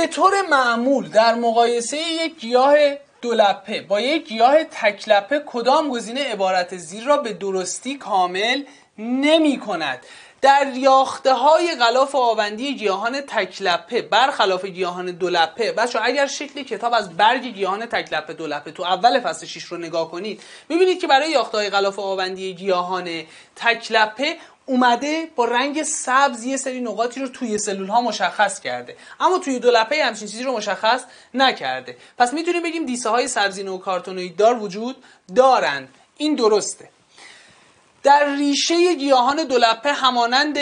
به طور معمول در مقایسه یک گیاه دولپه با یک گیاه تکلپه کدام گزینه عبارت زیر را به درستی کامل نمی کند در یاخته های غلاف آوندی گیاهان تکلپه برخلاف گیاهان دولپه بچه اگر شکل کتاب از برگ گیاهان تکلپه دولپه تو اول فصل 6 رو نگاه کنید میبینید که برای یاخته های غلاف آوندی گیاهان تکلپه اومده با رنگ سبز یه سری نقاطی رو توی سلول ها مشخص کرده اما توی دولپه همچین چیزی رو مشخص نکرده پس میتونیم بگیم دیسه های سبزین و کارتونوی دار وجود دارند این درسته در ریشه گیاهان دولپه همانند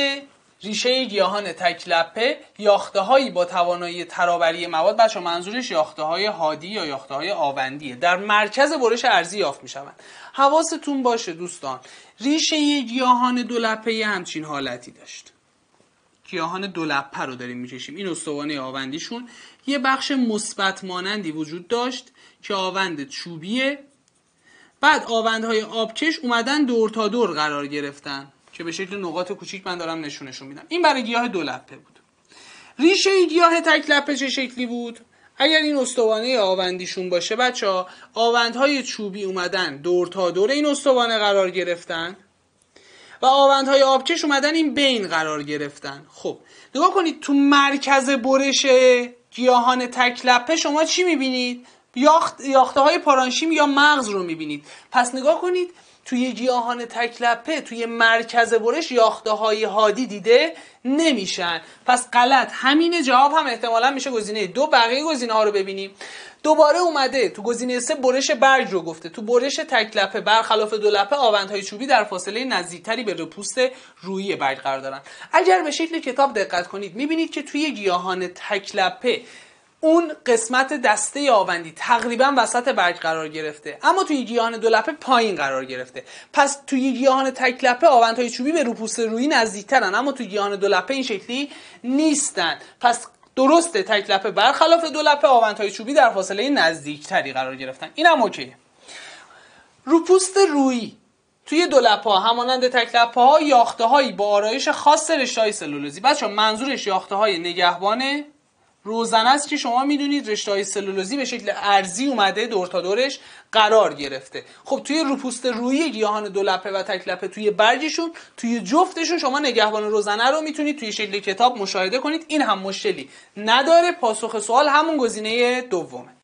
ریشه گیاهان تکلپه یاخته هایی با توانایی ترابری مواد بچه منظورش یاخته های هادی یا یاخته های آوندیه در مرکز برش ارزی یافت می شوند حواستون باشه دوستان ریشه گیاهان دولپه همچین حالتی داشت گیاهان لپه رو داریم میکشیم این استوانه آوندیشون یه بخش مثبت مانندی وجود داشت که آوند چوبیه بعد آوندهای آبکش اومدن دور تا دور قرار گرفتن که به شکل نقاط کوچیک من دارم نشونشون میدم این برای گیاه دو لپه بود ریشه گیاه تک لپه چه شکلی بود اگر این استوانه آوندیشون باشه بچه ها آوندهای چوبی اومدن دور تا دور این استوانه قرار گرفتن و آوندهای آبکش اومدن این بین قرار گرفتن خب نگاه کنید تو مرکز برش گیاهان تکلپه شما چی میبینید؟ یاخت، یاخته های پارانشیم یا مغز رو میبینید پس نگاه کنید توی گیاهان تکلپه توی مرکز برش یاخته های هادی دیده نمیشن پس غلط همین جواب هم احتمالا میشه گزینه دو بقیه گزینه ها رو ببینیم دوباره اومده تو گزینه سه برش برج رو گفته تو برش تکلپه برخلاف دو لپه آوندهای چوبی در فاصله نزدیکتری به پوست روی برگ قرار دارن اگر به شکل کتاب دقت کنید میبینید که توی گیاهان تکلپه اون قسمت دسته آوندی تقریبا وسط برگ قرار گرفته اما توی گیاهان لپه پایین قرار گرفته پس توی گیاهان تکلپه آوندهای چوبی به روپوست روی نزدیکترن اما توی گیاهان لپه این شکلی نیستن پس درسته لپه برخلاف لپه آوندهای چوبی در فاصله نزدیکتری قرار گرفتن اینم اوکی روپوست روی توی ها همانند تکلپه ها یاخته هایی با آرایش خاص رشته های سلولوزی بچه منظورش یاخته های نگهبانه، روزنه است که شما میدونید رشته های سلولوزی به شکل ارزی اومده دور تا دورش قرار گرفته خب توی روپوست روی گیاهان لپه و تکلپه توی برگشون توی جفتشون شما نگهبان روزنه رو میتونید توی شکل کتاب مشاهده کنید این هم مشکلی نداره پاسخ سوال همون گزینه دومه